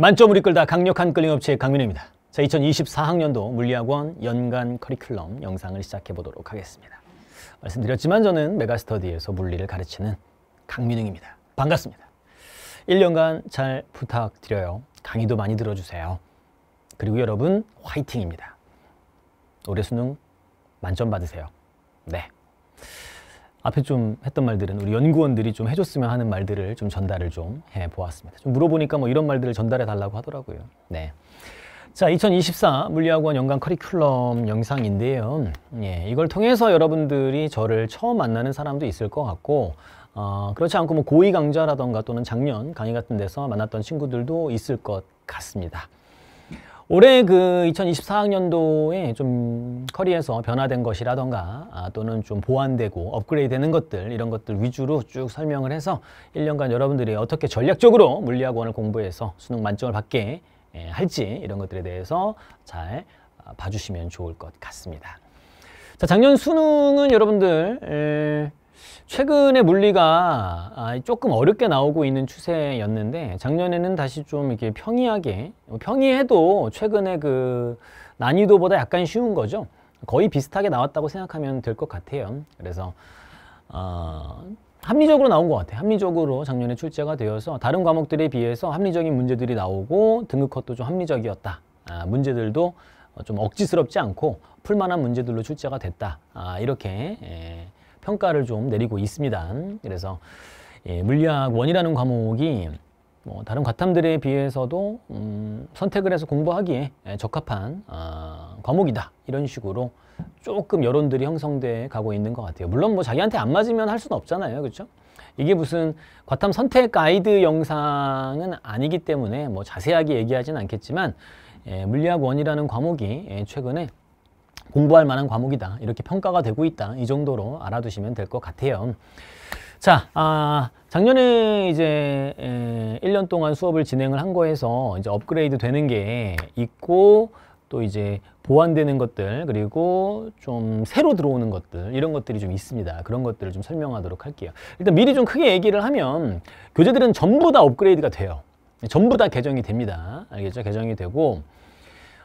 만점을 이끌다 강력한 끌림업체 강민호입니다. 자, 2024학년도 물리학원 연간 커리큘럼 영상을 시작해 보도록 하겠습니다. 말씀드렸지만 저는 메가스터디에서 물리를 가르치는 강민웅입니다. 반갑습니다. 1년간 잘 부탁드려요. 강의도 많이 들어주세요. 그리고 여러분 화이팅입니다. 올해 수능 만점 받으세요. 네. 앞에 좀 했던 말들은 우리 연구원들이 좀 해줬으면 하는 말들을 좀 전달을 좀 해보았습니다. 좀 물어보니까 뭐 이런 말들을 전달해 달라고 하더라고요. 네. 자, 2024 물리학원 연간 커리큘럼 영상인데요. 예, 이걸 통해서 여러분들이 저를 처음 만나는 사람도 있을 것 같고 어, 그렇지 않고 뭐 고위 강좌라던가 또는 작년 강의 같은 데서 만났던 친구들도 있을 것 같습니다. 올해 그 2024학년도에 좀 커리에서 변화된 것이라던가 아, 또는 좀 보완되고 업그레이드 되는 것들 이런 것들 위주로 쭉 설명을 해서 1년간 여러분들이 어떻게 전략적으로 물리학원을 공부해서 수능 만점을 받게 예, 할지 이런 것들에 대해서 잘 아, 봐주시면 좋을 것 같습니다. 자, 작년 수능은 여러분들 에... 최근에 물리가 아, 조금 어렵게 나오고 있는 추세였는데 작년에는 다시 좀 이렇게 평이하게 평이해도 최근에 그 난이도보다 약간 쉬운 거죠 거의 비슷하게 나왔다고 생각하면 될 것 같아요 그래서 어, 합리적으로 나온 것 같아요 합리적으로 작년에 출제가 되어서 다른 과목들에 비해서 합리적인 문제들이 나오고 등급컷도 좀 합리적이었다 아, 문제들도 좀 억지스럽지 않고 풀만한 문제들로 출제가 됐다 아, 이렇게 예. 평가를 좀 내리고 있습니다. 그래서 예, 물리학 원이라는 과목이 뭐 다른 과탐들에 비해서도 음, 선택을 해서 공부하기에 적합한 어, 과목이다 이런 식으로 조금 여론들이 형성돼 가고 있는 것 같아요. 물론 뭐 자기한테 안 맞으면 할 수는 없잖아요, 그렇죠? 이게 무슨 과탐 선택 가이드 영상은 아니기 때문에 뭐 자세하게 얘기하진 않겠지만 예, 물리학 원이라는 과목이 예, 최근에 공부할 만한 과목이다. 이렇게 평가가 되고 있다. 이 정도로 알아두시면 될 것 같아요. 자, 아, 작년에 이제 에, 1년 동안 수업을 진행을 한 거에서 이제 업그레이드 되는 게 있고 또 이제 보완되는 것들 그리고 좀 새로 들어오는 것들 이런 것들이 좀 있습니다. 그런 것들을 좀 설명하도록 할게요. 일단 미리 좀 크게 얘기를 하면 교재들은 전부 다 업그레이드가 돼요. 전부 다 개정이 됩니다. 알겠죠? 개정이 되고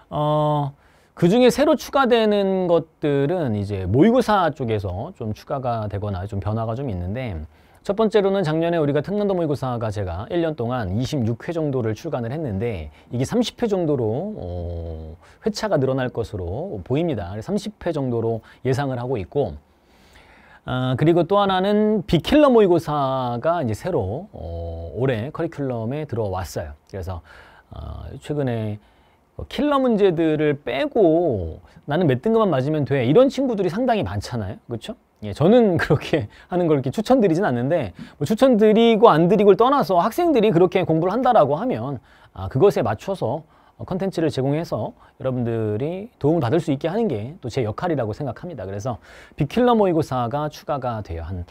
어, 그 중에 새로 추가되는 것들은 이제 모의고사 쪽에서 좀 추가가 되거나 좀 변화가 좀 있는데 첫 번째로는 작년에 우리가 특난도 모의고사가 제가 1년 동안 26회 정도를 출간을 했는데 이게 30회 정도로 어, 회차가 늘어날 것으로 보입니다. 30회 정도로 예상을 하고 있고 아, 그리고 또 하나는 비킬러 모의고사가 이제 새로 어, 올해 커리큘럼에 들어왔어요. 그래서 어, 최근에 어, 킬러 문제들을 빼고 나는 몇 등급만 맞으면 돼 이런 친구들이 상당히 많잖아요 그렇죠? 예, 저는 그렇게 하는 걸 이렇게 추천드리진 않는데 뭐 추천드리고 안 드리고를 떠나서 학생들이 그렇게 공부를 한다라고 하면 아, 그것에 맞춰서 컨텐츠를 제공해서 여러분들이 도움을 받을 수 있게 하는 게 또 제 역할이라고 생각합니다. 그래서 비킬러 모의고사가 추가가 돼요. 한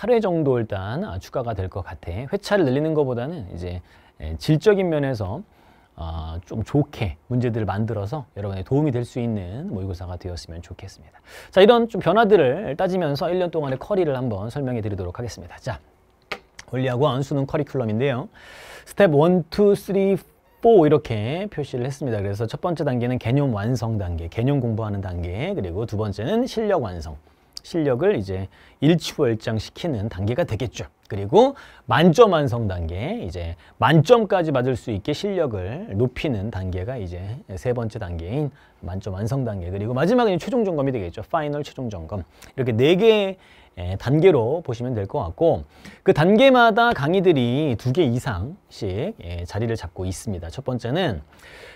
8회 정도 일단 추가가 될 것 같아. 회차를 늘리는 것보다는 이제 예, 질적인 면에서 아, 좀 좋게 문제들을 만들어서 여러분의 도움이 될 수 있는 모의고사가 되었으면 좋겠습니다. 자, 이런 좀 변화들을 따지면서 1년 동안의 커리를 한번 설명해 드리도록 하겠습니다. 자, 원리학원 수능 커리큘럼인데요. 스텝 1, 2, 3, 4 이렇게 표시를 했습니다. 그래서 첫 번째 단계는 개념 완성 단계, 개념 공부하는 단계, 그리고 두 번째는 실력 완성, 실력을 이제 일취월장시키는 단계가 되겠죠. 그리고 만점 완성 단계 이제 만점까지 맞을 수 있게 실력을 높이는 단계가 이제 세 번째 단계인 만점 완성 단계 그리고 마지막에 최종 점검이 되겠죠 파이널 최종 점검 이렇게 네 개의 예, 단계로 보시면 될 것 같고 그 단계마다 강의들이 두 개 이상씩 예, 자리를 잡고 있습니다 첫 번째는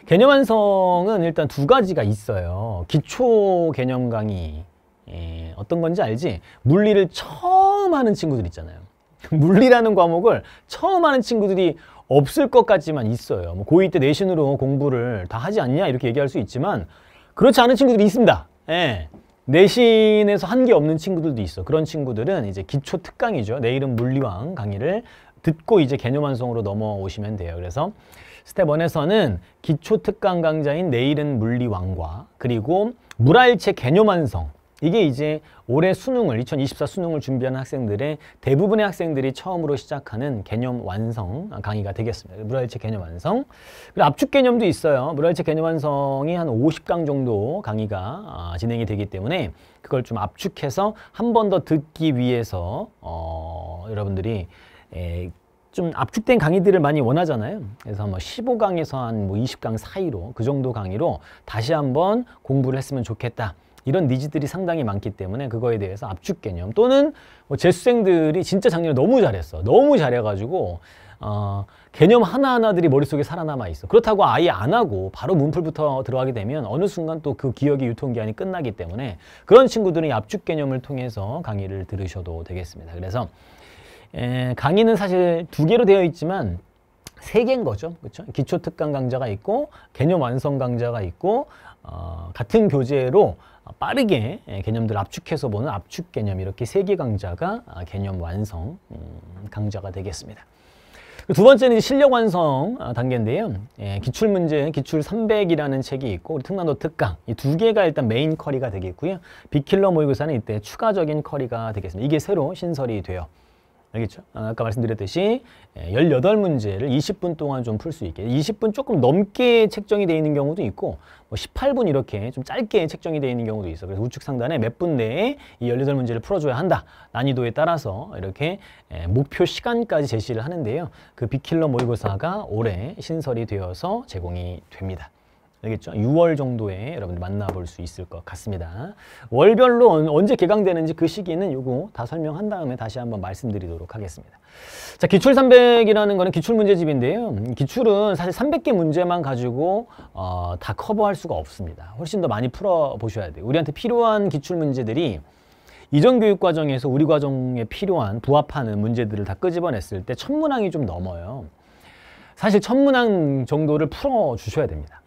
개념 완성은 일단 두 가지가 있어요 기초 개념 강의 예, 어떤 건지 알지? 물리를 처음 하는 친구들 있잖아요. 물리라는 과목을 처음 하는 친구들이 없을 것 같지만 있어요. 뭐 고2 때 내신으로 공부를 다 하지 않냐 이렇게 얘기할 수 있지만 그렇지 않은 친구들이 있습니다. 예. 내신에서 한 게 없는 친구들도 있어. 그런 친구들은 이제 기초 특강이죠. 내일은 물리왕 강의를 듣고 이제 개념 완성으로 넘어오시면 돼요. 그래서 스텝 1에서는 기초 특강 강좌인 내일은 물리왕과 그리고 물알체 개념 완성 이게 이제 올해 수능을 2024 수능을 준비하는 학생들의 대부분의 학생들이 처음으로 시작하는 개념 완성 강의가 되겠습니다. 물활체 개념 완성. 그리고 압축 개념도 있어요. 물활체 개념 완성이 한 50강 정도 강의가 아, 진행이 되기 때문에 그걸 좀 압축해서 한 번 더 듣기 위해서 어, 여러분들이 에, 예, 좀 압축된 강의들을 많이 원하잖아요. 그래서 뭐 15강에서 한뭐 20강 사이로 그 정도 강의로 다시 한 번 공부를 했으면 좋겠다. 이런 니즈들이 상당히 많기 때문에 그거에 대해서 압축 개념 또는 뭐 재수생들이 진짜 작년에 너무 잘했어. 너무 잘해가지고 어, 개념 하나하나들이 머릿속에 살아남아 있어. 그렇다고 아예 안 하고 바로 문풀부터 들어가게 되면 어느 순간 또 그 기억이 유통기한이 끝나기 때문에 그런 친구들은 압축 개념을 통해서 강의를 들으셔도 되겠습니다. 그래서 에, 강의는 사실 두 개로 되어 있지만 세 개인 거죠. 그렇죠? 기초 특강 강좌가 있고 개념 완성 강좌가 있고 어, 같은 교재로 어, 빠르게 예, 개념들을 압축해서 보는 압축 개념 이렇게 세 개 강좌가 아, 개념 완성 음, 강좌가 되겠습니다. 두 번째는 실력 완성 아, 단계인데요. 기출문제, 예, 기출 300이라는 책이 있고 특난도 특강 이 두 개가 일단 메인 커리가 되겠고요. 비킬러 모의고사는 이때 추가적인 커리가 되겠습니다. 이게 새로 신설이 돼요. 알겠죠? 아, 아까 말씀드렸듯이 18문제를 예, 20분 동안 좀 풀 수 있게 20분 조금 넘게 책정이 되어 있는 경우도 있고 뭐 18분 이렇게 좀 짧게 책정이 되어 있는 경우도 있어 그래서 우측 상단에 몇 분 내에 이 18문제를 풀어줘야 한다 난이도에 따라서 이렇게 예, 목표 시간까지 제시를 하는데요 그 비킬러 모의고사가 올해 신설이 되어서 제공이 됩니다 알겠죠? 6월 정도에 여러분들 만나볼 수 있을 것 같습니다. 월별로 언제 개강되는지 그 시기는 요거 다 설명한 다음에 다시 한번 말씀드리도록 하겠습니다. 자, 기출 300이라는 거는 기출 문제집인데요. 음, 기출은 사실 300개 문제만 가지고 어, 다 커버할 수가 없습니다. 훨씬 더 많이 풀어보셔야 돼요. 우리한테 필요한 기출 문제들이 이전 교육 과정에서 우리 과정에 필요한 부합하는 문제들을 다 끄집어냈을 때 천문항이 좀 넘어요. 사실 천문항 정도를 풀어주셔야 됩니다.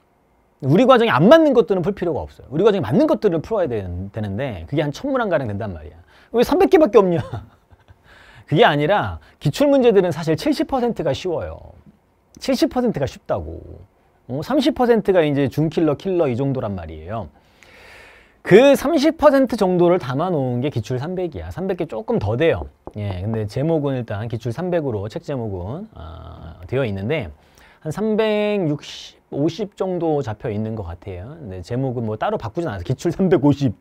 우리 과정에안 맞는 것들은 풀 필요가 없어요. 우리 과정에 맞는 것들을 풀어야 되는, 데 그게 한 천문안가량 된단 말이야. 왜 300개밖에 없냐? 그게 아니라 기출 문제들은 사실 70%가 쉬워요. 70%가 쉽다고. 30%가 어, 이제 중킬러, 킬러 이 정도란 말이에요. 그 30% 정도를 담아놓은 게 기출 300이야. 300개 조금 더 돼요. 예, 근데 제목은 일단 기출 300으로 책 제목은 어, 되어 있는데 한 360, 50 정도 잡혀 있는 것 같아요. 네, 제목은 뭐 따로 바꾸진 않아서 기출 350뭐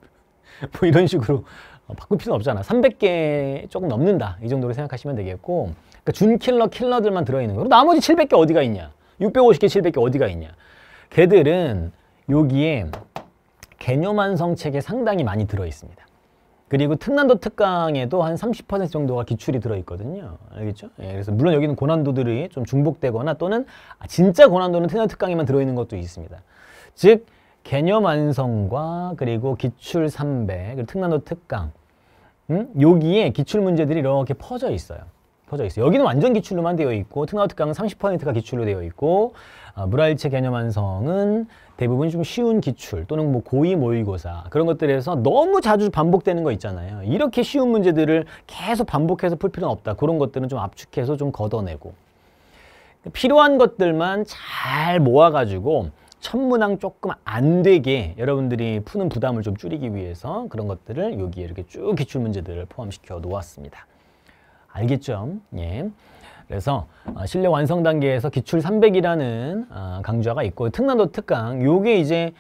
이런 식으로 어, 바꿀 필요는 없잖아. 300개 조금 넘는다 이 정도로 생각하시면 되겠고 그러니까 준킬러 킬러들만 들어있는 거고 나머지 700개 어디가 있냐? 650개 700개 어디가 있냐? 걔들은 여기에 개념 완성책에 상당히 많이 들어있습니다. 그리고 특난도 특강에도 한 30% 정도가 기출이 들어있거든요. 알겠죠? 예, 그래서 물론 여기는 고난도들이 좀 중복되거나 또는 아, 진짜 고난도는 특난 특강에만 들어있는 것도 있습니다. 즉 개념 완성과 그리고 기출 3 0 그리고 특난도 특강 음? 여기에 기출 문제들이 이렇게 퍼져 있어요. 퍼져 있어요. 여기는 완전 기출로만 되어 있고 특난도 특강은 30%가 기출로 되어 있고 아, 물알체 개념 완성은 대부분 좀 쉬운 기출 또는 뭐 고의 모의고사 그런 것들에서 너무 자주 반복되는 거 있잖아요. 이렇게 쉬운 문제들을 계속 반복해서 풀 필요는 없다. 그런 것들은 좀 압축해서 좀 걷어내고 필요한 것들만 잘 모아가지고 천문항 조금 안 되게 여러분들이 푸는 부담을 좀 줄이기 위해서 그런 것들을 여기에 이렇게 쭉 기출 문제들을 포함시켜 놓았습니다. 알겠죠? 예. 그래서 어, 실내 완성 단계에서 기출 300이라는 어, 강좌가 있고 특난도 특강 요게 이제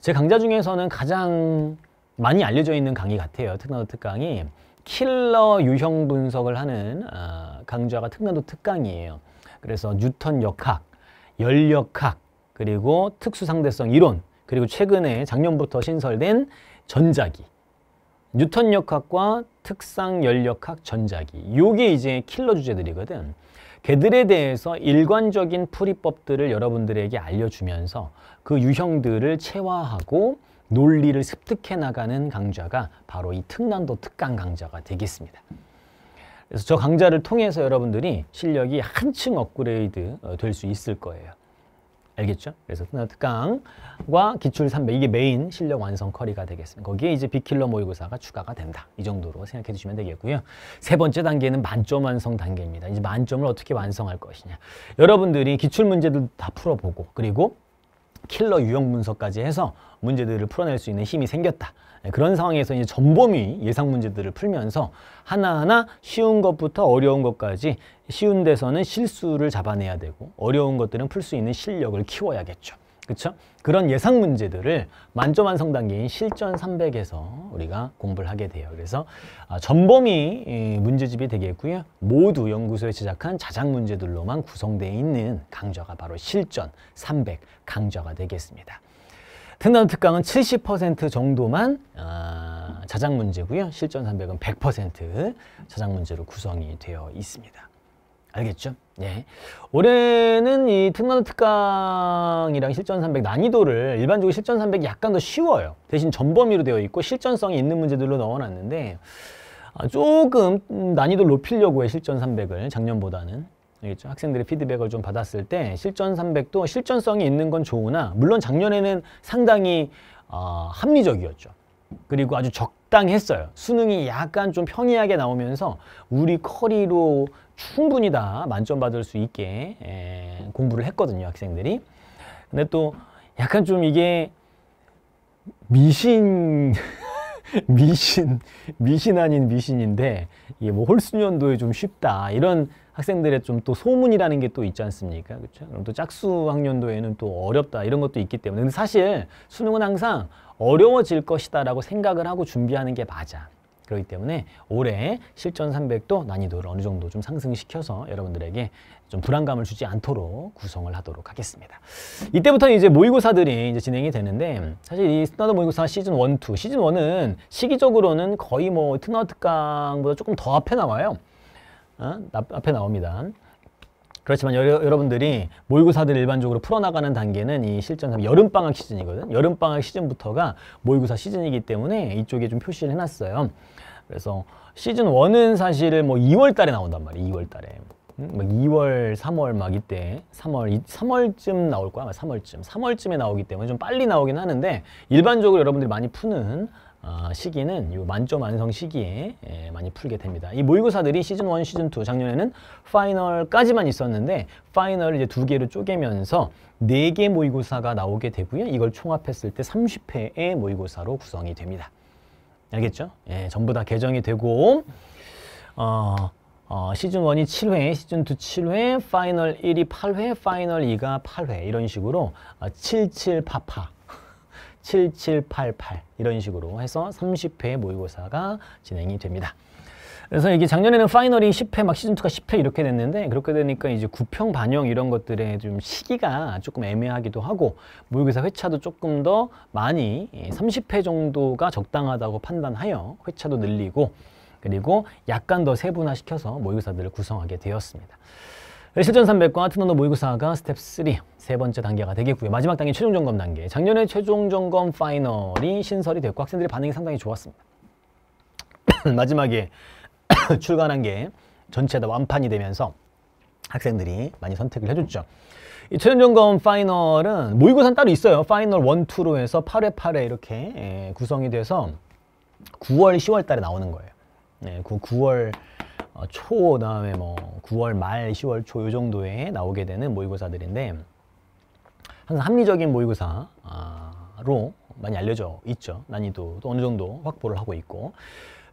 제 강좌 중에서는 가장 많이 알려져 있는 강의 같아요. 특난도 특강이 킬러 유형 분석을 하는 어, 강좌가 특난도 특강이에요. 그래서 뉴턴 역학, 열역학, 그리고 특수상대성 이론, 그리고 최근에 작년부터 신설된 전자기 뉴턴 역학과 특상 열역학 전자기 요게 이제 킬러 주제들이거든 걔들에 대해서 일관적인 풀이법들을 여러분들에게 알려주면서 그 유형들을 체화하고 논리를 습득해 나가는 강좌가 바로 이 특난도 특강 강좌가 되겠습니다. 그래서 저 강좌를 통해서 여러분들이 실력이 한층 업그레이드 어, 될수 있을 거예요. 알겠죠? 그래서 특강과 기출 300 이게 메인 실력 완성 커리가 되겠습니다. 거기에 이제 비킬러 모의고사가 추가가 된다. 이 정도로 생각해 주시면 되겠고요. 세 번째 단계는 만점 완성 단계입니다. 이제 만점을 어떻게 완성할 것이냐. 여러분들이 기출 문제들 다 풀어보고 그리고 킬러 유형 분석까지 해서 문제들을 풀어낼 수 있는 힘이 생겼다. 네, 그런 상황에서 이제 전범위 예상 문제들을 풀면서 하나하나 쉬운 것부터 어려운 것까지 쉬운 데서는 실수를 잡아내야 되고 어려운 것들은 풀 수 있는 실력을 키워야겠죠. 그렇죠? 그런 예상 문제들을 만점 완성 단계인 실전 300에서 우리가 공부를 하게 돼요. 그래서 아, 전범위 문제집이 되겠고요. 모두 연구소에 제작한 자작 문제들로만 구성되어 있는 강좌가 바로 실전 300 강좌가 되겠습니다. 특단 특강은 70% 정도만 아, 자작 문제고요. 실전 300은 100% 자작 문제로 구성이 되어 있습니다. 알겠죠? 예. 올해는 이 특난 특강이랑 실전 300 난이도를 일반적으로 실전 300이 약간 더 쉬워요. 대신 전범위로 되어 있고 실전성이 있는 문제들로 넣어놨는데 아, 조금 난이도를 높이려고 해 실전 300을 작년보다는 알겠죠? 학생들의 피드백을 좀 받았을 때 실전 300도 실전성이 있는 건 좋으나 물론 작년에는 상당히 어, 합리적이었죠. 그리고 아주 적당했어요. 수능이 약간 좀 평이하게 나오면서 우리 커리로 충분히 다 만점 받을 수 있게 에, 예, 공부를 했거든요, 학생들이. 근데 또 약간 좀 이게 미신 미신 미신 아닌 미신인데 이게 뭐 홀수년도에 좀 쉽다 이런 학생들의 좀 또 소문이라는 게 또 있지 않습니까 그렇죠 그럼 또 짝수 학년도에는 또 어렵다 이런 것도 있기 때문에 근데 사실 수능은 항상 어려워질 것이다라고 생각을 하고 준비하는 게 맞아 그렇기 때문에 올해 실전 300도 난이도를 어느 정도 좀 상승시켜서 여러분들에게 좀 불안감을 주지 않도록 구성을 하도록 하겠습니다. 이때부터 이제 모의고사들이 이제 진행이 되는데 사실 이 스나드 모의고사 시즌 1, 2 시즌 1은 시기적으로는 거의 뭐 특나 특강보다 조금 더 앞에 나와요. 어? 앞에 나옵니다. 그렇지만 여러, 분들이 모의고사들 일반적으로 풀어나가는 단계는 이 실전 여름방학 시즌이거든. 여름방학 시즌부터가 모의고사 시즌이기 때문에 이쪽에 좀 표시를 해놨어요. 그래서 시즌 1은 사실은 뭐 2월 달에 나온단 말이에요. 2월 달에. 막 2월, 3월 막 이때 3월, 3월쯤 나올 거야 아마 3월쯤 3월쯤에 나오기 때문에 좀 빨리 나오긴 하는데 일반적으로 여러분들이 많이 푸는 어, 시기는 이 만점 완성 시기에 예, 많이 풀게 됩니다. 이 모의고사들이 시즌 1, 시즌 2 작년에는 파이널까지만 있었는데 파이널을 이제 두 개로 쪼개면서 네 개 모의고사가 나오게 되고요. 이걸 총합했을 때 30회의 모의고사로 구성이 됩니다. 알겠죠? 예, 전부 다 개정이 되고 어, 어, 시즌 1이 7회, 시즌 2 7회, 파이널 1이 8회, 파이널 2가 8회 이런 식으로 어, 77파파 7788 이런 식으로 해서 30회 모의고사가 진행이 됩니다. 그래서 이게 작년에는 파이널이 10회 막 시즌2가 10회 이렇게 됐는데 그렇게 되니까 이제 구평 반영 이런 것들의좀 시기가 조금 애매하기도 하고 모의고사 회차도 조금 더 많이 30회 예, 정도가 적당하다고 판단하여 회차도 늘리고 그리고 약간 더 세분화시켜서 모의고사들을 구성하게 되었습니다. 실전 300과 트너너 모의고사가 스텝 3, 세 번째 단계가 되겠고요. 마지막 단계 최종 점검 단계. 작년에 최종 점검 파이널이 신설이 됐고 학생들의 반응이 상당히 좋았습니다. 마지막에 출간한 게 전체 다 완판이 되면서 학생들이 많이 선택을 해줬죠. 이 최종점검 파이널은 모의고사는 따로 있어요. 파이널 1, 2로 해서 8회, 8회 이렇게 예, 구성이 돼서 9월, 10월 달에 나오는 거예요. 네, 예, 9월 어, 초, 다음에 뭐 9월 말, 10월 초 요 정도에 나오게 되는 모의고사들인데 항상 합리적인 모의고사로 많이 알려져 있죠. 난이도도 어느 정도 확보를 하고 있고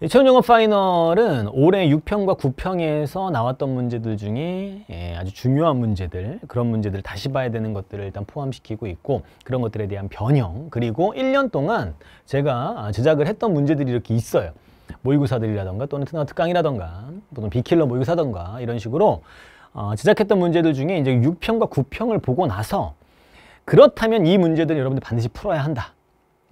채용영업 파이널은 올해 6평과 9평에서 나왔던 문제들 중에 예, 아주 중요한 문제들 그런 문제들 다시 봐야 되는 것들을 일단 포함시키고 있고 그런 것들에 대한 변형 그리고 1년 동안 제가 제작을 했던 문제들이 이렇게 있어요 모의고사들이라던가 또는 트나트 깡이라던가 또는 비킬러 모의고사던가 이런 식으로 어, 제작했던 문제들 중에 이제 6평과 9평을 보고 나서 그렇다면 이문제들을 여러분들 반드시 풀어야 한다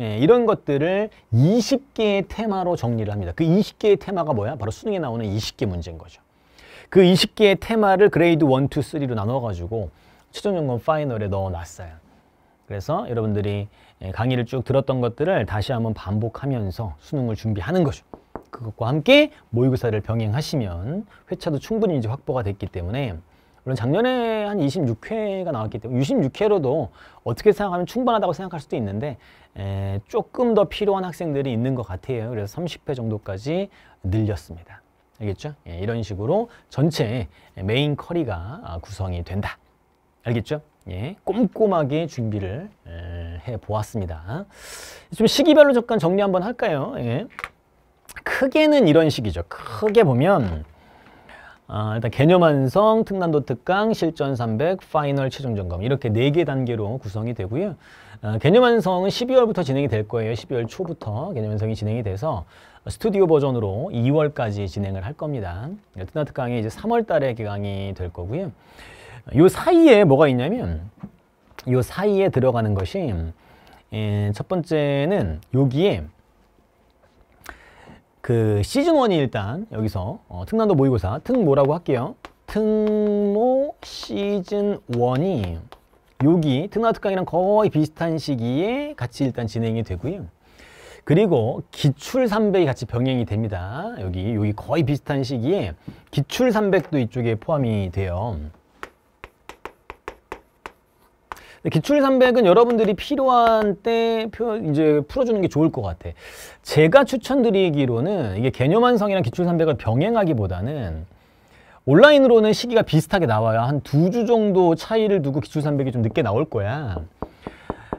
예, 이런 것들을 20개의 테마로 정리를 합니다. 그 20개의 테마가 뭐야? 바로 수능에 나오는 20개 문제인 거죠. 그 20개의 테마를 그레이드 1, 2, 3로 나눠가지고 최종연금 파이널에 넣어놨어요. 그래서 여러분들이 예, 강의를 쭉 들었던 것들을 다시 한번 반복하면서 수능을 준비하는 거죠. 그것과 함께 모의고사를 병행하시면 회차도 충분히 이제 확보가 됐기 때문에 물론 작년에 한 26회가 나왔기 때문에 26회로도 어떻게 생각하면 충분하다고 생각할 수도 있는데 에, 조금 더 필요한 학생들이 있는 것 같아요. 그래서 30회 정도까지 늘렸습니다. 알겠죠? 예, 이런 식으로 전체 메인 커리가 아, 구성이 된다. 알겠죠? 예, 꼼꼼하게 준비를 해 보았습니다. 좀 시기별로 잠깐 정리 한번 할까요? 예. 크게는 이런 식이죠. 크게 보면 아, 일단 개념 완성, 특난도 특강, 실전 300, 파이널 최종 점검 이렇게 4개 단계로 구성이 되고요. 아, 개념 완성은 12월부터 진행이 될 거예요. 12월 초부터 개념 완성이 진행이 돼서 스튜디오 버전으로 2월까지 진행을 할 겁니다. 네, 특난 특강이 이제 3월 달에 개강이 될 거고요. 요 사이에 뭐가 있냐면 요 사이에 들어가는 것이 예, 첫 번째는 여기에 그 시즌 1이 일단 여기서 어, 특난도 모의고사 특모라고 할게요. 특모 시즌 1이 여기 특나 특강이랑 거의 비슷한 시기에 같이 일단 진행이 되고요. 그리고 기출 300이 같이 병행이 됩니다. 여기 여기 거의 비슷한 시기에 기출 300도 이쪽에 포함이 돼요. 기출 300은 여러분들이 필요한 때 이제 풀어주는 게 좋을 것 같아. 제가 추천드리기로는 이게 개념 완성이랑 기출 300을 병행하기보다는 온라인으로는 시기가 비슷하게 나와요. 한 두 주 정도 차이를 두고 기출 300이 좀 늦게 나올 거야.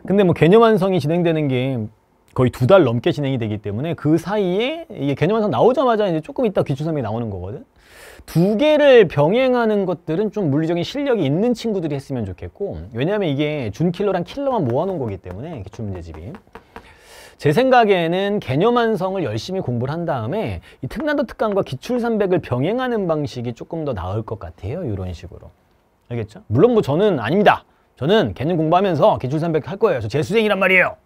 근데 뭐 개념 완성이 진행되는 게 거의 두 달 넘게 진행이 되기 때문에 그 사이에 이게 개념완성 나오자마자 이제 조금 있다 기출섬이 나오는 거거든. 두 개를 병행하는 것들은 좀 물리적인 실력이 있는 친구들이 했으면 좋겠고 왜냐하면 이게 준킬러랑 킬러만 모아놓은 거기 때문에 기출문제집이 제 생각에는 개념 완성을 열심히 공부를 한 다음에 이 특난도 특강과 기출 300을 병행하는 방식이 조금 더 나을 것 같아요 이런 식으로 알겠죠? 물론 뭐 저는 아닙니다 저는 개념 공부하면서 기출 300할 거예요 저 재수생이란 말이에요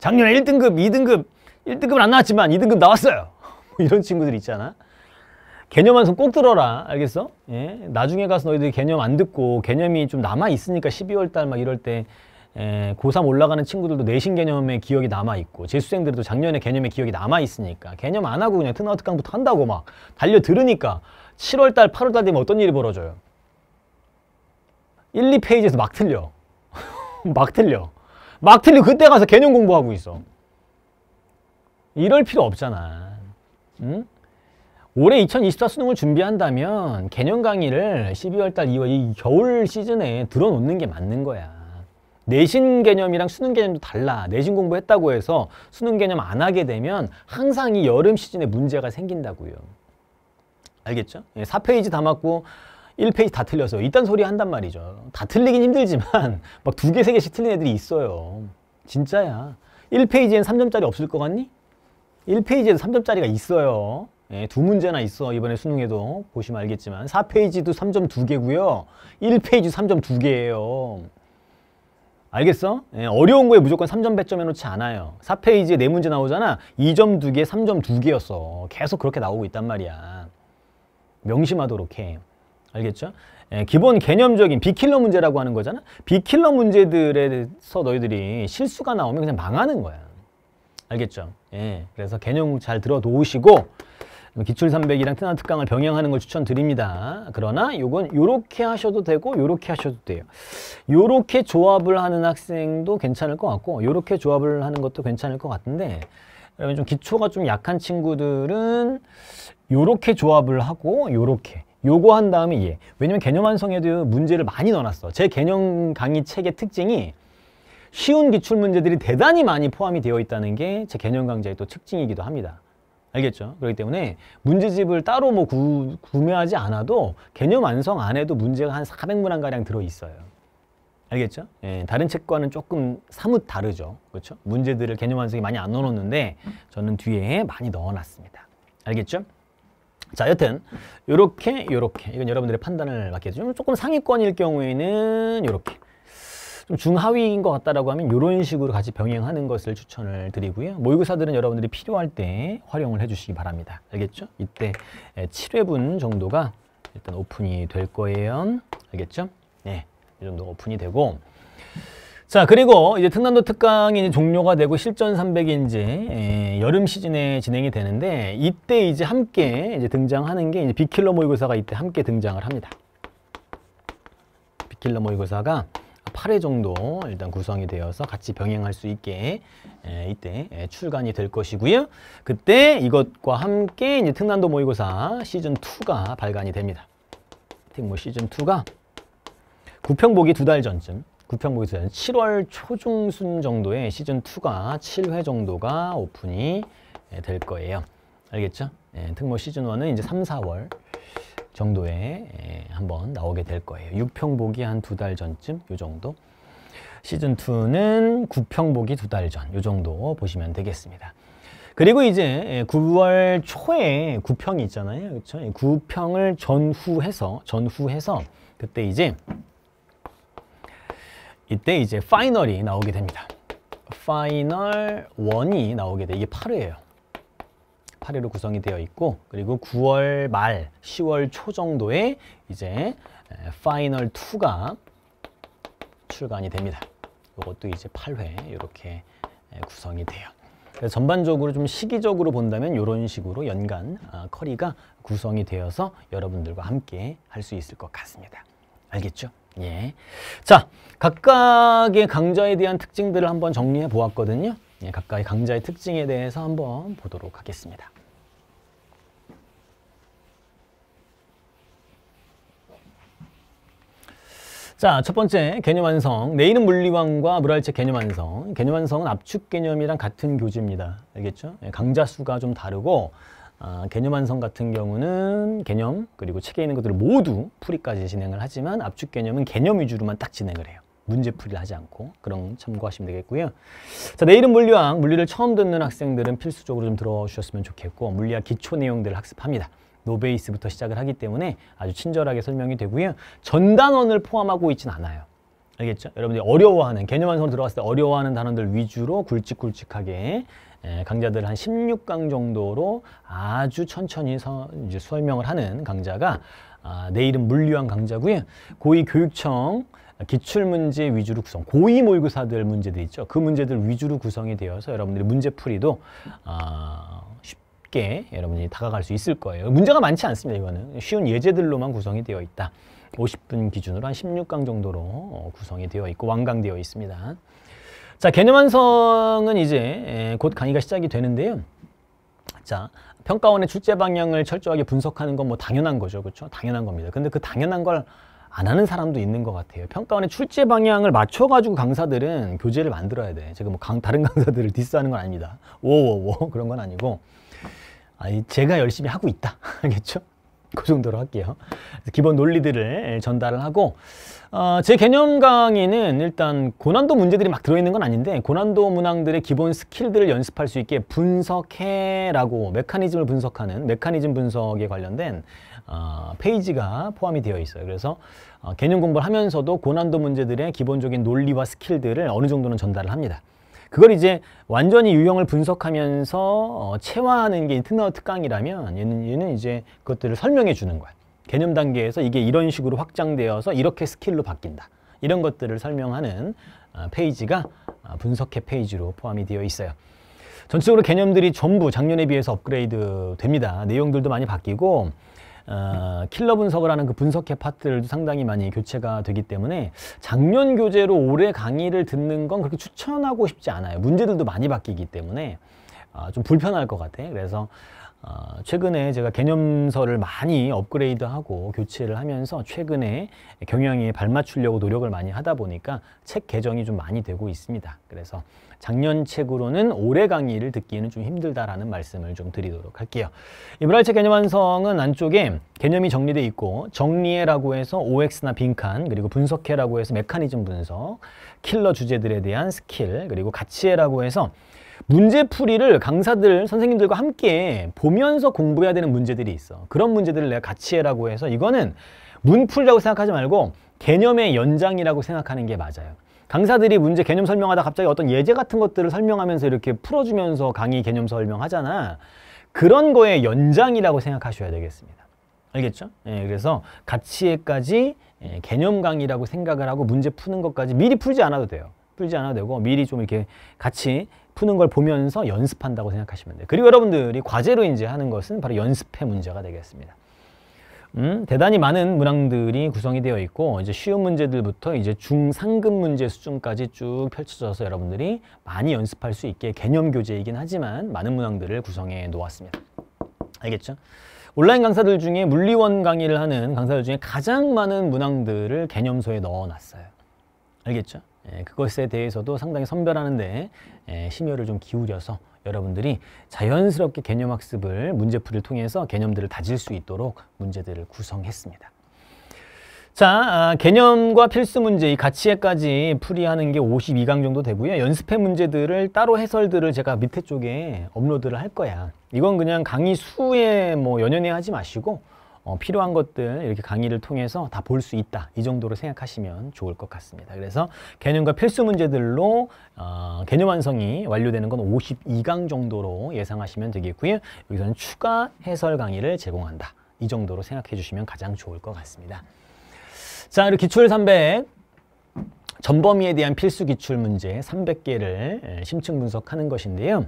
작년에 1등급, 2등급, 1등급은 안 나왔지만 2등급 나왔어요. 뭐 이런 친구들 있잖아. 개념 한손꼭 들어라. 알겠어? 예? 나중에 가서 너희들이 개념 안 듣고 개념이 좀 남아있으니까 12월 달 막 이럴 때 에, 예, 고3 올라가는 친구들도 내신 개념의 기억이 남아있고 재수생들도 작년에 개념의 기억이 남아있으니까 개념 안 하고 그냥 트나우트강부터 한다고 막 달려 들으니까 7월달 8월달 되면 어떤 일이 벌어져요 1, 2페이지에서 막 틀려 막 틀려 막 틀리고 그때 가서 개념 공부하고 있어. 이럴 필요 없잖아. 응? 올해 2024 수능을 준비한다면 개념 강의를 12월달 이후 이 겨울 시즌에 들어놓는 게 맞는 거야. 내신 개념이랑 수능 개념도 달라. 내신 공부했다고 해서 수능 개념 안 하게 되면 항상 이 여름 시즌에 문제가 생긴다고요. 알겠죠? 예, 4페이지 담았고 1페이지 다틀려서 이딴 소리 한단 말이죠. 다 틀리긴 힘들지만 막 두 개, 세 개씩 틀린 애들이 있어요. 진짜야. 1페이지엔 3점짜리 없을 것 같니? 1페이지에도 3점짜리가 있어요. 예, 두 문제나 있어. 이번에 수능에도 보시면 알겠지만 4페이지도 3점 2개고요 1페이지 3점 2개예요 알겠어? 예, 어려운 거에 무조건 3점 배점해 놓지 않아요. 4페이지에 네 문제 나오잖아. 2점 2개 3점 2개였어 계속 그렇게 나오고 있단 말이야. 명심하도록 해. 알겠죠? 예, 기본 개념적인 비킬러 문제라고 하는 거잖아. 비킬러 문제들에서 너희들이 실수가 나오면 그냥 망하는 거야. 알겠죠? 예, 그래서 개념 잘 들어놓으시고 기출 300이랑 테나 특강을 병행하는 걸 추천드립니다. 그러나 요건 요렇게 하셔도 되고 요렇게 하셔도 돼요. 요렇게 조합을 하는 학생도 괜찮을 것 같고 요렇게 조합을 하는 것도 괜찮을 것 같은데 여러분 좀 기초가 좀 약한 친구들은 요렇게 조합을 하고 요렇게 요거 한 다음에 예. 왜냐면 개념 완성에도 문제를 많이 넣어놨어. 제 개념 강의 책의 특징이 쉬운 기출 문제들이 대단히 많이 포함이 되어 있다는 게 제 개념 강좌의 또 특징이기도 합니다. 알겠죠? 그렇기 때문에 문제집을 따로 뭐 구, 구매하지 않아도 개념 완성 안에도 문제가 한 400문항가량 들어있어요. 알겠죠? 예, 다른 책과는 조금 사뭇 다르죠. 그렇죠? 문제들을 개념 완성이 많이 안 넣어놓는데 저는 뒤에 많이 넣어놨습니다. 알겠죠? 자 여튼 요렇게 요렇게 이건 여러분들의 판단을 맡겨주죠 조금 상위권일 경우에는 요렇게 좀 중하위인 것 같다라고 하면 요런 식으로 같이 병행하는 것을 추천을 드리고요 모의고사들은 여러분들이 필요할 때 활용을 해주시기 바랍니다 알겠죠? 이때 7회분 예, 정도가 일단 오픈이 될 거예요 알겠죠? 네, 이 정도 오픈이 되고 자 그리고 이제 특난도 특강이 이제 종료가 되고 실전 300이 이제 예, 여름 시즌에 진행이 되는데 이때 이제 함께 이제 등장하는 게 이제 비킬러 모의고사가 이때 함께 등장을 합니다. 비킬러 모의고사가 8회 정도 일단 구성이 되어서 같이 병행할 수 있게 예, 이때 예, 출간이 될 것이고요. 그때 이것과 함께 이제 특난도 모의고사 시즌 2가 발간이 됩니다. 특모 시즌 2가 구평보기 두 달 전쯤 구평보이스는 7월 초중순 정도에 시즌2가 7회 정도가 오픈이 예, 될 거예요. 알겠죠? 예, 특모 시즌1은 이제 3, 4월 정도에 예, 한번 나오게 될 거예요. 6평 보기 한 두 달 전쯤 요 정도. 시즌2는 9평 보기 두 달전요 정도 보시면 되겠습니다. 그리고 이제 9월 예, 초에 9평이 있잖아요. 그렇죠? 9평을 전후해서 전후해서 그때 이제 이때 이제 파이널이 나오게 됩니다. 파이널 1이 나오게 돼. 이게 8회예요. 8회로 구성이 되어 있고 그리고 9월 말, 10월 초 정도에 이제 파이널 2가 출간이 됩니다. 이것도 이제 8회 이렇게 구성이 돼요. 전반적으로 좀 시기적으로 본다면 이런 식으로 연간 아, 커리가 구성이 되어서 여러분들과 함께 할 수 있을 것 같습니다. 알겠죠? 예. 자, 각각의 강좌에 대한 특징들을 한번 정리해 보았거든요. 예, 각각의 강자의 특징에 대해서 한번 보도록 하겠습니다. 자, 첫 번째 개념 완성. 내일은 물리왕과 물활체 개념 완성. 개념 완성은 압축 개념이랑 같은 교재입니다. 알겠죠? 예, 강자 수가 좀 다르고 아, 개념 완성 같은 경우는 개념 그리고 책에 있는 것들을 모두 풀이까지 진행을 하지만 압축 개념은 개념 위주로만 딱 진행을 해요. 문제풀이를 하지 않고 그런 참고하시면 되겠고요. 자, 내일은 물리학, 물리를 처음 듣는 학생들은 필수적으로 좀 들어주셨으면 좋겠고 물리학 기초 내용들을 학습합니다. 노베이스부터 시작을 하기 때문에 아주 친절하게 설명이 되고요. 전단원을 포함하고 있진 않아요. 알겠죠? 여러분들이 어려워하는 개념 완성 들어갔을 때 어려워하는 단원들 위주로 굵직굵직하게 예, 강자들 한 16강 정도로 아주 천천히 서, 이제 설명을 하는 강자가 아, 내일은 물리학 강자고요. 고위 교육청 기출문제 위주로 구성, 고위 모의고사들 문제들 있죠. 그 문제들 위주로 구성이 되어서 여러분들이 문제풀이도 아, 쉽게 여러분이 다가갈 수 있을 거예요. 문제가 많지 않습니다. 이거는 쉬운 예제들로만 구성이 되어 있다. 50분 기준으로 한 16강 정도로 구성이 되어 있고 완강되어 있습니다. 자, 개념 완성은 이제 예, 곧 강의가 시작이 되는데요. 자, 평가원의 출제 방향을 철저하게 분석하는 건 뭐 당연한 거죠. 그렇죠? 당연한 겁니다. 근데 그 당연한 걸 안 하는 사람도 있는 것 같아요. 평가원의 출제 방향을 맞춰가지고 강사들은 교재를 만들어야 돼. 제가 뭐 강, 다른 강사들을 디스하는 건 아닙니다. 오오오 그런 건 아니고 아니, 제가 열심히 하고 있다. 알겠죠? 그 정도로 할게요. 기본 논리들을 예, 전달을 하고 어, 제 개념 강의는 일단 고난도 문제들이 막 들어있는 건 아닌데 고난도 문항들의 기본 스킬들을 연습할 수 있게 분석해라고 메커니즘을 분석하는 메커니즘 분석에 관련된 어, 페이지가 포함이 되어 있어요. 그래서 어, 개념 공부를 하면서도 고난도 문제들의 기본적인 논리와 스킬들을 어느 정도는 전달을 합니다. 그걸 이제 완전히 유형을 분석하면서 어, 체화하는 게 인터넷 특강이라면 얘는, 얘는 이제 그것들을 설명해 주는 거야. 개념 단계에서 이게 이런 식으로 확장되어서 이렇게 스킬로 바뀐다. 이런 것들을 설명하는 어, 페이지가 어, 분석해 페이지로 포함이 되어 있어요. 전체적으로 개념들이 전부 작년에 비해서 업그레이드 됩니다. 내용들도 많이 바뀌고 어, 킬러 분석을 하는 그 분석해 파트들도 상당히 많이 교체가 되기 때문에 작년 교재로 올해 강의를 듣는 건 그렇게 추천하고 싶지 않아요. 문제들도 많이 바뀌기 때문에 어, 좀 불편할 것 같아. 그래서 어, 최근에 제가 개념서를 많이 업그레이드하고 교체를 하면서 최근에 경영에 발맞추려고 노력을 많이 하다 보니까 책 개정이 좀 많이 되고 있습니다. 그래서 작년 책으로는 올해 강의를 듣기에는 좀 힘들다라는 말씀을 좀 드리도록 할게요. 이브랄체 개념 완성은 안쪽에 개념이 정리돼 있고 정리해라고 해서 OX나 빈칸 그리고 분석해라고 해서 메커니즘 분석 킬러 주제들에 대한 스킬 그리고 가치해라고 해서 문제풀이를 강사들, 선생님들과 함께 보면서 공부해야 되는 문제들이 있어. 그런 문제들을 내가 같이 해라고 해서 이거는 문풀이라고 생각하지 말고 개념의 연장이라고 생각하는 게 맞아요. 강사들이 문제 개념 설명하다 갑자기 어떤 예제 같은 것들을 설명하면서 이렇게 풀어주면서 강의 개념 설명하잖아. 그런 거에 연장이라고 생각하셔야 되겠습니다. 알겠죠? 예, 그래서 가치에까지 예, 개념 강의라고 생각을 하고 문제 푸는 것까지 미리 풀지 않아도 돼요. 풀지 않아도 되고 미리 좀 이렇게 같이 푸는 걸 보면서 연습한다고 생각하시면 돼요. 그리고 여러분들이 과제로 이제 하는 것은 바로 연습해 문제가 되겠습니다. 음, 대단히 많은 문항들이 구성이 되어 있고 이제 쉬운 문제들부터 이제 중상급 문제 수준까지 쭉 펼쳐져서 여러분들이 많이 연습할 수 있게 개념 교재이긴 하지만 많은 문항들을 구성해 놓았습니다. 알겠죠? 온라인 강사들 중에 물리원 강의를 하는 강사들 중에 가장 많은 문항들을 개념서에 넣어놨어요. 알겠죠? 예, 그것에 대해서도 상당히 선별하는데 심혈을 예, 좀 기울여서 여러분들이 자연스럽게 개념학습을 문제풀이를 통해서 개념들을 다질 수 있도록 문제들을 구성했습니다. 자, 아, 개념과 필수 문제, 이 가치에까지 풀이하는 게 52강 정도 되고요. 연습해 문제들을 따로 해설들을 제가 밑에 쪽에 업로드를 할 거야. 이건 그냥 강의 수에 뭐 연연해 하지 마시고 어, 필요한 것들 이렇게 강의를 통해서 다 볼 수 있다. 이 정도로 생각하시면 좋을 것 같습니다. 그래서 개념과 필수 문제들로 어, 개념 완성이 완료되는 건 52강 정도로 예상하시면 되겠고요. 여기서는 추가 해설 강의를 제공한다. 이 정도로 생각해 주시면 가장 좋을 것 같습니다. 자, 그리고 기출 300 전범위에 대한 필수 기출 문제 300개를 심층 분석하는 것인데요.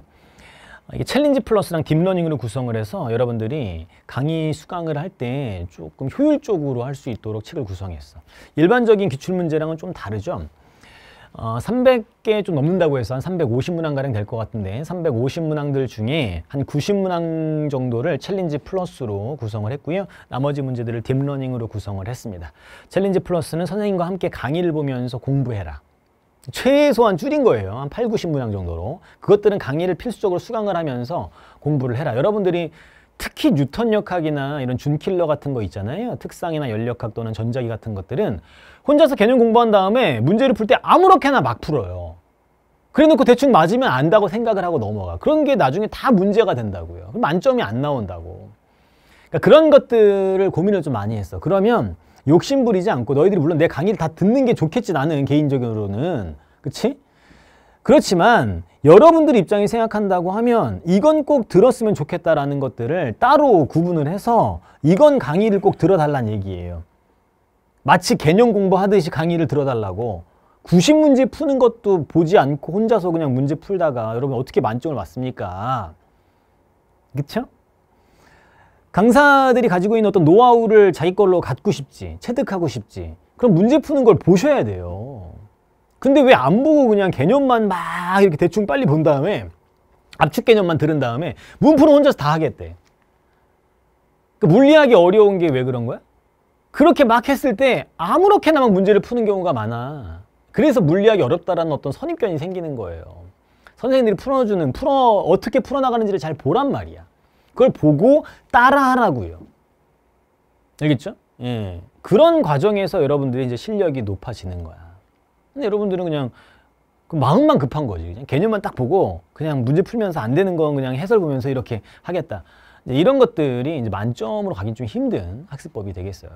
이게 챌린지 플러스랑 딥러닝으로 구성을 해서 여러분들이 강의 수강을 할 때 조금 효율적으로 할 수 있도록 책을 구성했어. 일반적인 기출문제랑은 좀 다르죠. 어, 300개 좀 넘는다고 해서 한 350문항가량 될 것 같은데 350문항들 중에 한 90문항 정도를 챌린지 플러스로 구성을 했고요. 나머지 문제들을 딥러닝으로 구성을 했습니다. 챌린지 플러스는 선생님과 함께 강의를 보면서 공부해라. 최소한 줄인 거예요. 한 8, 90문항 정도로. 그것들은 강의를 필수적으로 수강을 하면서 공부를 해라. 여러분들이 특히 뉴턴 역학이나 이런 준킬러 같은 거 있잖아요. 특상이나 열역학 또는 전자기 같은 것들은 혼자서 개념 공부한 다음에 문제를 풀 때 아무렇게나 막 풀어요. 그래놓고 대충 맞으면 안다고 생각을 하고 넘어가. 그런 게 나중에 다 문제가 된다고요. 만점이 안 나온다고. 그러니까 그런 것들을 고민을 좀 많이 했어. 그러면 욕심 부리지 않고 너희들이 물론 내 강의를 다 듣는 게 좋겠지 나는 개인적으로는 그치? 그렇지만 여러분들 입장이 생각한다고 하면 이건 꼭 들었으면 좋겠다라는 것들을 따로 구분을 해서 이건 강의를 꼭 들어달란 얘기예요. 마치 개념 공부하듯이 강의를 들어달라고 90문제 푸는 것도 보지 않고 혼자서 그냥 문제 풀다가 여러분 어떻게 만점을 맞습니까? 그쵸? 강사들이 가지고 있는 어떤 노하우를 자기 걸로 갖고 싶지 체득하고 싶지 그럼 문제 푸는 걸 보셔야 돼요 근데 왜 안 보고 그냥 개념만 막 이렇게 대충 빨리 본 다음에 압축 개념만 들은 다음에 문풀는 혼자서 다 하겠대 그 물리학이 어려운 게 왜 그런 거야? 그렇게 막 했을 때 아무렇게나 막 문제를 푸는 경우가 많아 그래서 물리학이 어렵다라는 어떤 선입견이 생기는 거예요 선생님들이 풀어주는 풀어 어떻게 풀어나가는지를 잘 보란 말이야 그걸 보고 따라하라고요. 알겠죠? 예. 그런 과정에서 여러분들이 이제 실력이 높아지는 거야. 근데 여러분들은 그냥 그 마음만 급한 거지. 그냥 개념만 딱 보고 그냥 문제 풀면서 안 되는 건 그냥 해설 보면서 이렇게 하겠다. 이런 것들이 이제 만점으로 가긴 좀 힘든 학습법이 되겠어요.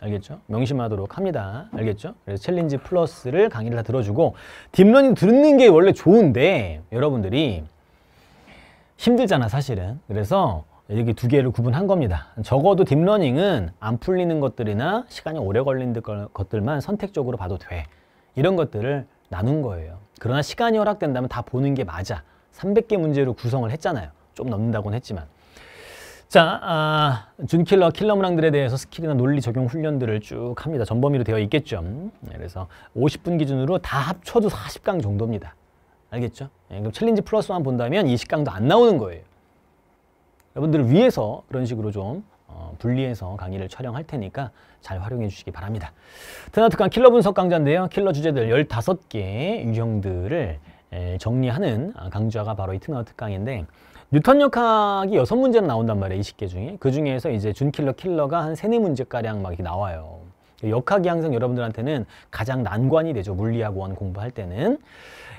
알겠죠? 명심하도록 합니다. 알겠죠? 그래서 챌린지 플러스를 강의를 다 들어주고 딥러닝 듣는 게 원래 좋은데 여러분들이 힘들잖아 사실은 그래서 여기 두 개를 구분한 겁니다 적어도 딥러닝은 안 풀리는 것들이나 시간이 오래 걸린 것들만 선택적으로 봐도 돼 이런 것들을 나눈 거예요 그러나 시간이 허락된다면 다 보는 게 맞아 300개 문제로 구성을 했잖아요 좀 넘는다고는 했지만 자, 아, 준킬러, 킬러문항들에 대해서 스킬이나 논리 적용 훈련들을 쭉 합니다. 전범위로 되어 있겠죠. 네, 그래서 50분 기준으로 다 합쳐도 40강 정도입니다. 알겠죠? 예, 그럼 챌린지 플러스만 본다면 20강도 안 나오는 거예요. 여러분들을 위해서 그런 식으로 좀 어, 분리해서 강의를 촬영할 테니까 잘 활용해 주시기 바랍니다. 드나 특강 킬러 분석 강좌인데요. 킬러 주제들 15개 유형들을 에, 정리하는 아, 강좌가 바로 이 특나 특강인데 뉴턴 역학이 여섯 문제는 나온단 말이에요. 20개 중에. 그 중에서 이제 준킬러 킬러가 한 세네 문제가량 막 이렇게 나와요. 역학이 항상 여러분들한테는 가장 난관이 되죠. 물리학 원 공부할 때는.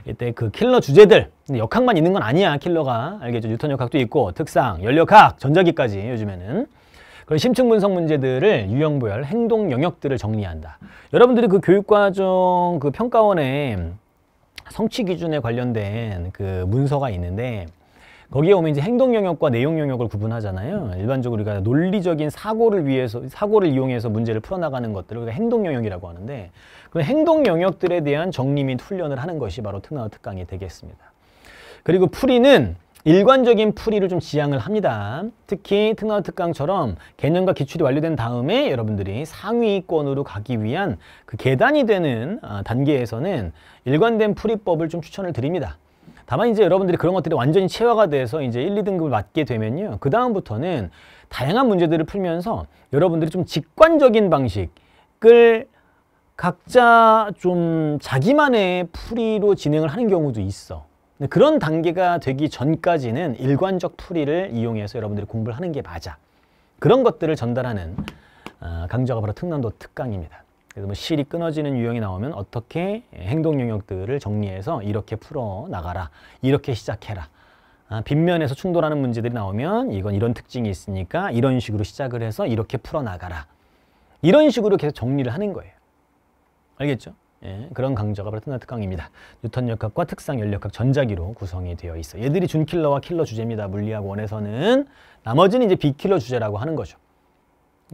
이때 그 킬러 주제들 역학만 있는 건 아니야 킬러가 알겠죠 뉴턴 역학도 있고 특상 연력학 전자기까지 요즘에는 그런 심층 분석 문제들을 유형별 행동 영역들을 정리한다 여러분들이 그 교육과정 그 평가원에 성취 기준에 관련된 그 문서가 있는데 거기에 오면 이제 행동 영역과 내용 영역을 구분하잖아요. 일반적으로 우리가 논리적인 사고를 위해서 사고를 이용해서 문제를 풀어나가는 것들을 행동 영역이라고 하는데 그 행동 영역들에 대한 정리 및 훈련을 하는 것이 바로 특나우 특강이 되겠습니다. 그리고 풀이는 일관적인 풀이를 좀 지향을 합니다. 특히 특나우 특강처럼 개념과 기출이 완료된 다음에 여러분들이 상위권으로 가기 위한 그 계단이 되는 아, 단계에서는 일관된 풀이법을 좀 추천을 드립니다. 다만 이제 여러분들이 그런 것들이 완전히 체화가 돼서 이제 1, 2등급을 맞게 되면요. 그 다음부터는 다양한 문제들을 풀면서 여러분들이 좀 직관적인 방식을 각자 좀 자기만의 풀이로 진행을 하는 경우도 있어. 그런 단계가 되기 전까지는 일관적 풀이를 이용해서 여러분들이 공부를 하는 게 맞아. 그런 것들을 전달하는 어, 강좌가 바로 특난도 특강입니다. 그래서 뭐 실이 끊어지는 유형이 나오면 어떻게 행동 영역들을 정리해서 이렇게 풀어 나가라. 이렇게 시작해라. 아, 빗면에서 충돌하는 문제들이 나오면 이건 이런 특징이 있으니까 이런 식으로 시작을 해서 이렇게 풀어나가라. 이런 식으로 계속 정리를 하는 거예요. 알겠죠? 예, 그런 강자가 바로 튼나트 강입니다. 뉴턴 역학과 특상 열역학 전자기로 구성이 되어 있어. 얘들이 준킬러와 킬러 주제입니다. 물리학 원에서는 나머지는 이제 비킬러 주제라고 하는 거죠.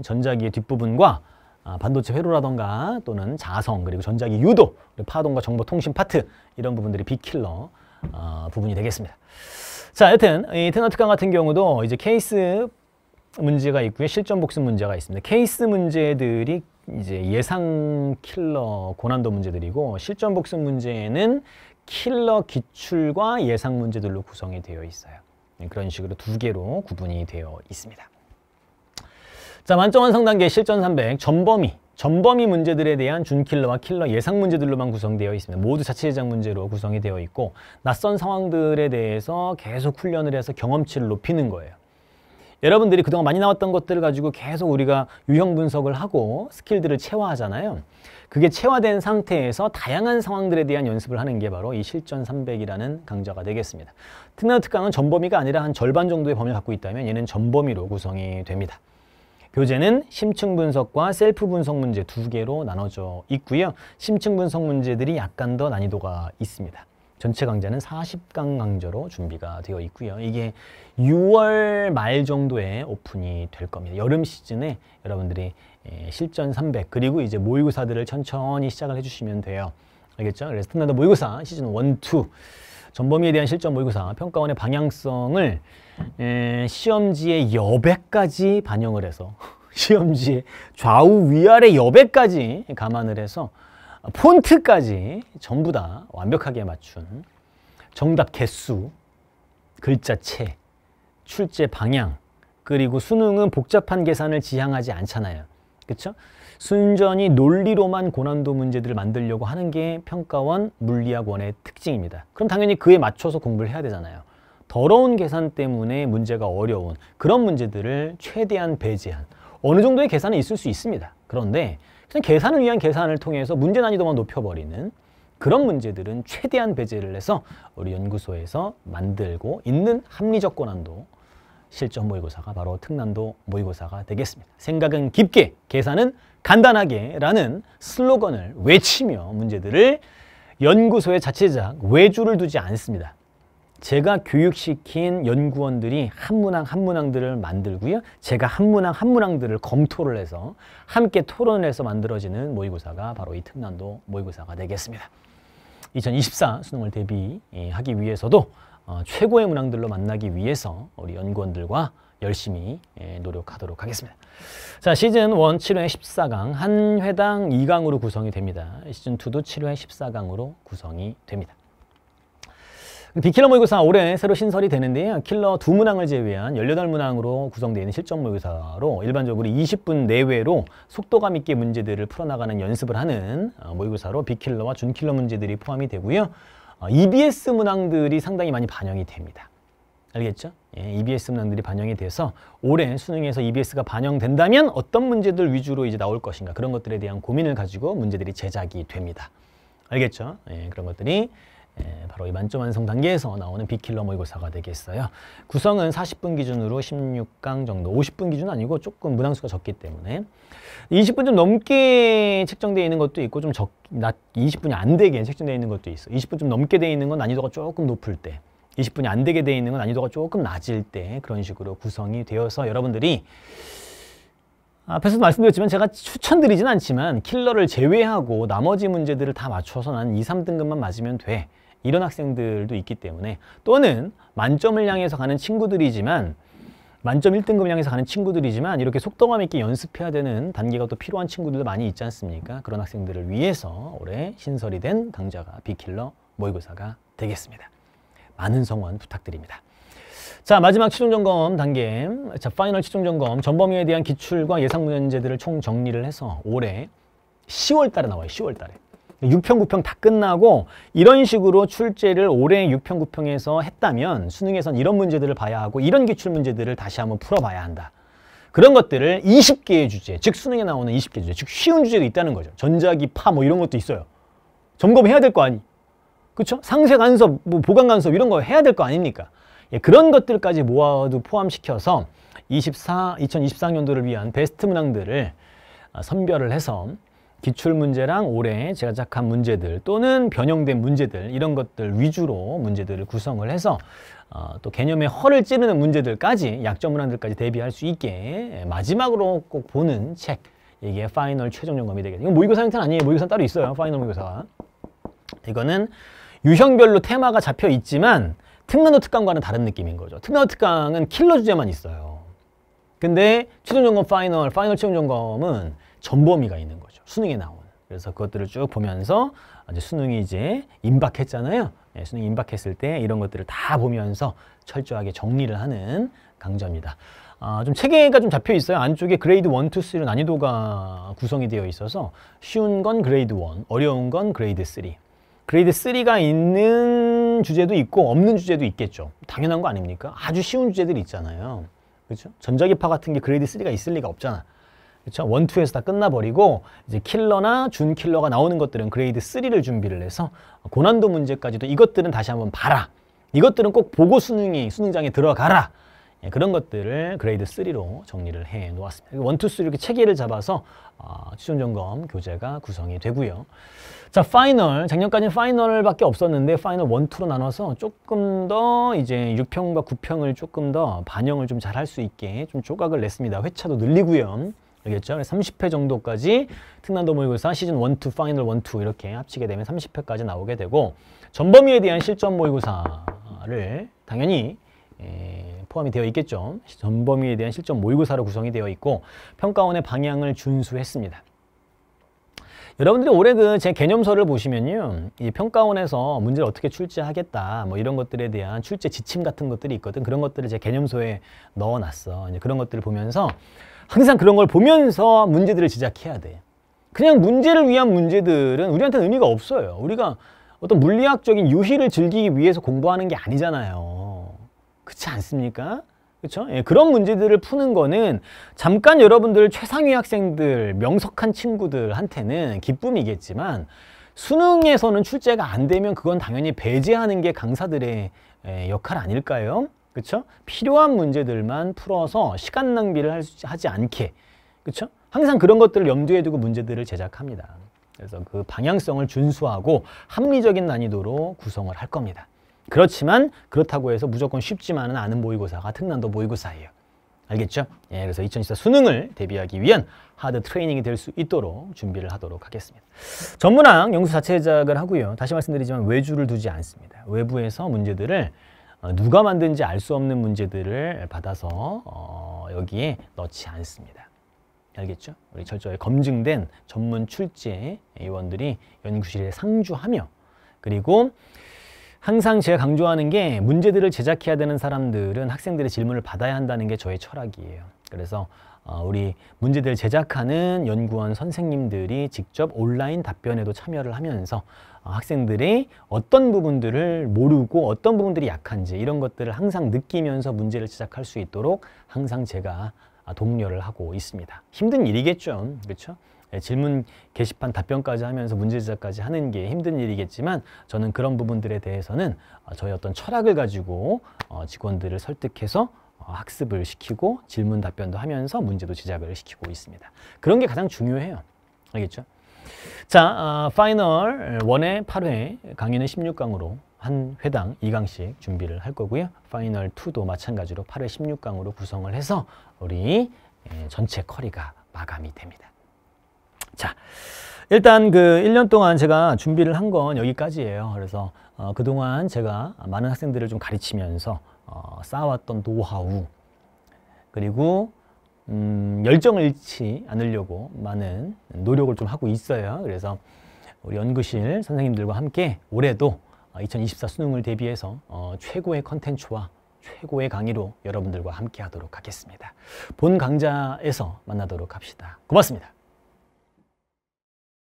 전자기의 뒷부분과 아, 반도체 회로라던가 또는 자성 그리고 전자기 유도 파동과 정보 통신 파트 이런 부분들이 비킬러 어, 부분이 되겠습니다. 자, 여튼 이 테너특강 같은 경우도 이제 케이스 문제가 있고요. 실전 복습 문제가 있습니다. 케이스 문제들이 이제 예상 킬러 고난도 문제들이고 실전 복습 문제는 킬러 기출과 예상 문제들로 구성이 되어 있어요. 네, 그런 식으로 두 개로 구분이 되어 있습니다. 자, 만점 완성 단계 실전 300 전범위 전범위 문제들에 대한 준킬러와 킬러 예상 문제들로만 구성되어 있습니다. 모두 자체 제작 문제로 구성이 되어 있고 낯선 상황들에 대해서 계속 훈련을 해서 경험치를 높이는 거예요. 여러분들이 그동안 많이 나왔던 것들을 가지고 계속 우리가 유형 분석을 하고 스킬들을 체화하잖아요. 그게 체화된 상태에서 다양한 상황들에 대한 연습을 하는 게 바로 이 실전 300이라는 강좌가 되겠습니다. 특례 특강은 전범위가 아니라 한 절반 정도의 범위를 갖고 있다면 얘는 전범위로 구성이 됩니다. 교재는 심층 분석과 셀프 분석 문제 두 개로 나눠져 있고요. 심층 분석 문제들이 약간 더 난이도가 있습니다. 전체 강좌는 40강 강좌로 준비가 되어 있고요. 이게 6월 말 정도에 오픈이 될 겁니다. 여름 시즌에 여러분들이 예, 실전 300 그리고 이제 모의고사들을 천천히 시작을 해주시면 돼요. 알겠죠? 그래서 스탠다드 모의고사 시즌 1, 2 전범위에 대한 실전 모의고사 평가원의 방향성을 예, 시험지의 여백까지 반영을 해서 시험지의 좌우 위아래 여백까지 감안을 해서 폰트까지 전부 다 완벽하게 맞춘 정답 개수, 글자체, 출제 방향, 그리고 수능은 복잡한 계산을 지향하지 않잖아요. 그쵸 순전히 논리로만 고난도 문제들을 만들려고 하는 게 평가원, 물리학원의 특징입니다. 그럼 당연히 그에 맞춰서 공부를 해야 되잖아요. 더러운 계산 때문에 문제가 어려운 그런 문제들을 최대한 배제한 어느 정도의 계산은 있을 수 있습니다. 그런데 계산을 위한 계산을 통해서 문제 난이도만 높여버리는 그런 문제들은 최대한 배제를 해서 우리 연구소에서 만들고 있는 합리적 권한도 실전 모의고사가 바로 특난도 모의고사가 되겠습니다. 생각은 깊게, 계산은 간단하게 라는 슬로건을 외치며 문제들을 연구소의 자체작 외주를 두지 않습니다. 제가 교육시킨 연구원들이 한 문항 한 문항들을 만들고요. 제가 한 문항 한 문항들을 검토를 해서 함께 토론해서 만들어지는 모의고사가 바로 이 특난도 모의고사가 되겠습니다. 2024 수능을 대비하기 위해서도 어, 최고의 문항들로 만나기 위해서 우리 연구원들과 열심히 예, 노력하도록 하겠습니다. 자 시즌 1 7회 14강 한 회당 2강으로 구성이 됩니다. 시즌 2도 7회 14강으로 구성이 됩니다. 비킬러 모의고사 올해 새로 신설이 되는데요. 킬러 두 문항을 제외한 18문항으로 구성되어 있는 실전 모의고사로 일반적으로 20분 내외로 속도감 있게 문제들을 풀어나가는 연습을 하는 어, 모의고사로 비킬러와 준킬러 문제들이 포함이 되고요. 어, EBS 문항들이 상당히 많이 반영이 됩니다. 알겠죠? 예, EBS 문항들이 반영이 돼서 올해 수능에서 EBS가 반영된다면 어떤 문제들 위주로 이제 나올 것인가 그런 것들에 대한 고민을 가지고 문제들이 제작이 됩니다. 알겠죠? 예, 그런 것들이 예, 바로 이 만점 완성 단계에서 나오는 비킬러 모의고사가 되겠어요. 구성은 40분 기준으로 16강 정도, 50분 기준 아니고 조금 문항수가 적기 때문에 20분 좀 넘게 책정되어 있는 것도 있고 좀 적, 20분이 안 되게 책정되어 있는 것도 있어. 20분 좀 넘게 되어 있는 건 난이도가 조금 높을 때 20분이 안 되게 되어 있는 건 난이도가 조금 낮을 때 그런 식으로 구성이 되어서 여러분들이 앞에서도 말씀드렸지만 제가 추천드리진 않지만 킬러를 제외하고 나머지 문제들을 다 맞춰서 난 2, 3등급만 맞으면 돼 이런 학생들도 있기 때문에 또는 만점을 향해서 가는 친구들이지만 만점 1등급 향해서 가는 친구들이지만 이렇게 속도감 있게 연습해야 되는 단계가 또 필요한 친구들도 많이 있지 않습니까? 그런 학생들을 위해서 올해 신설이 된 강좌가 비킬러 모의고사가 되겠습니다. 많은 성원 부탁드립니다. 자 마지막 최종점검 단계 자 파이널 최종점검 전범위에 대한 기출과 예상 문제들을 총정리를 해서 올해 10월달에 나와요 10월달에 6평9평다 끝나고 이런 식으로 출제를 올해 6평9평에서 했다면 수능에선 이런 문제들을 봐야 하고 이런 기출 문제들을 다시 한번 풀어봐야 한다. 그런 것들을 20개의 주제, 즉 수능에 나오는 20개 주제, 즉 쉬운 주제도 있다는 거죠. 전자기파 뭐 이런 것도 있어요. 점검해야 될 거 아니? 그렇죠? 상세 간섭, 뭐 보강 간섭 이런 거 해야 될 거 아닙니까? 예, 그런 것들까지 모아도 포함시켜서 24, 2 0 2 4년도를 위한 베스트 문항들을 아, 선별을 해서 기출 문제랑 올해 제가 작한 문제들 또는 변형된 문제들 이런 것들 위주로 문제들을 구성을 해서 어, 또 개념의 허를 찌르는 문제들까지 약점 문항들까지 대비할 수 있게 마지막으로 꼭 보는 책 이게 파이널 최종 점검이 되겠죠. 이건 모의고사 형태는 아니에요. 모의고사 따로 있어요. 파이널 모의고사 이거는 유형별로 테마가 잡혀 있지만 특강도 특강과는 다른 느낌인 거죠. 특강도 특강은 킬러 주제만 있어요. 근데 최종 점검 파이널, 파이널 최종 점검은 전범위가 있는 거죠. 수능에 나온 그래서 그것들을 쭉 보면서 이제 수능이 이제 임박했잖아요. 예, 수능 임박했을 때 이런 것들을 다 보면서 철저하게 정리를 하는 강좌입니다. 아, 좀 체계가 좀 잡혀 있어요. 안쪽에 그레이드 1, 2, 3리로 난이도가 구성이 되어 있어서 쉬운 건 그레이드 1, 어려운 건 그레이드 3. 그레이드 3가 있는 주제도 있고 없는 주제도 있겠죠. 당연한 거 아닙니까? 아주 쉬운 주제들이 있잖아요. 그렇죠? 전자기파 같은 게 그레이드 3가 있을 리가 없잖아. 그렇죠? 원투에서 다 끝나버리고 이제 킬러나 준 킬러가 나오는 것들은 그레이드 3를 준비를 해서 고난도 문제까지도 이것들은 다시 한번 봐라. 이것들은 꼭 보고 수능이 수능장에 들어가라. 예, 그런 것들을 그레이드 3로 정리를 해 놓았습니다. 원투 쓰 이렇게 체계를 잡아서 어, 취준 점검 교재가 구성이 되고요. 자, 파이널. 작년까지는 파이널밖에 없었는데 파이널 원투로 나눠서 조금 더 이제 6평과 9평을 조금 더 반영을 좀 잘할 수 있게 좀 조각을 냈습니다. 회차도 늘리고요. 알겠죠? 30회 정도까지 특난도 모의고사 시즌 1, 2, 파이널 1, 2 이렇게 합치게 되면 30회까지 나오게 되고 전범위에 대한 실전 모의고사를 당연히 에, 예, 포함이 되어 있겠죠. 전범위에 대한 실전 모의고사로 구성이 되어 있고 평가원의 방향을 준수했습니다. 여러분들이 올해 그 제 개념서를 보시면요. 이 평가원에서 문제를 어떻게 출제하겠다. 뭐 이런 것들에 대한 출제 지침 같은 것들이 있거든. 그런 것들을 제 개념서에 넣어 놨어. 이제 그런 것들을 보면서 항상 그런 걸 보면서 문제들을 지적해야 돼. 그냥 문제를 위한 문제들은 우리한테는 의미가 없어요. 우리가 어떤 물리학적인 유희를 즐기기 위해서 공부하는 게 아니잖아요. 그렇지 않습니까? 그렇죠? 예, 그런 문제들을 푸는 거는 잠깐 여러분들 최상위 학생들, 명석한 친구들한테는 기쁨이겠지만 수능에서는 출제가 안 되면 그건 당연히 배제하는 게 강사들의 예, 역할 아닐까요? 그렇죠? 필요한 문제들만 풀어서 시간 낭비를 하지 않게 그렇죠? 항상 그런 것들을 염두에 두고 문제들을 제작합니다. 그래서 그 방향성을 준수하고 합리적인 난이도로 구성을 할 겁니다. 그렇지만 그렇다고 해서 무조건 쉽지만은 않은 모의고사가 특난도 모의고사예요. 알겠죠? 예, 그래서 2024 수능을 대비하기 위한 하드 트레이닝이 될 수 있도록 준비를 하도록 하겠습니다. 전문학 영수 자체 제작을 하고요. 다시 말씀드리지만 외주를 두지 않습니다. 외부에서 문제들을 어, 누가 만든지 알 수 없는 문제들을 받아서 어, 여기에 넣지 않습니다. 알겠죠? 우리 철저히 검증된 전문 출제 의원들이 연구실에 상주하며 그리고 항상 제가 강조하는 게 문제들을 제작해야 되는 사람들은 학생들의 질문을 받아야 한다는 게 저의 철학이에요. 그래서 아, 우리 문제들 제작하는 연구원 선생님들이 직접 온라인 답변에도 참여를 하면서 아, 학생들이 어떤 부분들을 모르고 어떤 부분들이 약한지 이런 것들을 항상 느끼면서 문제를 제작할 수 있도록 항상 제가 아, 독려를 하고 있습니다. 힘든 일이겠죠. 그렇죠? 예, 질문 게시판 답변까지 하면서 문제 제작까지 하는 게 힘든 일이겠지만 저는 그런 부분들에 대해서는 저희 어떤 철학을 가지고 어, 직원들을 설득해서 어, 학습을 시키고 질문 답변도 하면서 문제도 제작을 시키고 있습니다. 그런 게 가장 중요해요. 알겠죠? 자, 어, 파이널 원의 8회, 강의는 16강으로 한 회당 2강씩 준비를 할 거고요. 파이널 2도 마찬가지로 8회 16강으로 구성을 해서 우리 예, 전체 커리가 마감이 됩니다. 자, 일단 그 1년 동안 제가 준비를 한 건 여기까지예요. 그래서 어, 그동안 제가 많은 학생들을 좀 가르치면서 어, 쌓아왔던 노하우 그리고 음, 열정을 잃지 않으려고 많은 노력을 좀 하고 있어요. 그래서 우리 연구실 선생님들과 함께 올해도 2024 어, 수능을 대비해서 어, 최고의 컨텐츠와 최고의 강의로 여러분들과 함께 하도록 하겠습니다. 본 강좌에서 만나도록 합시다. 고맙습니다.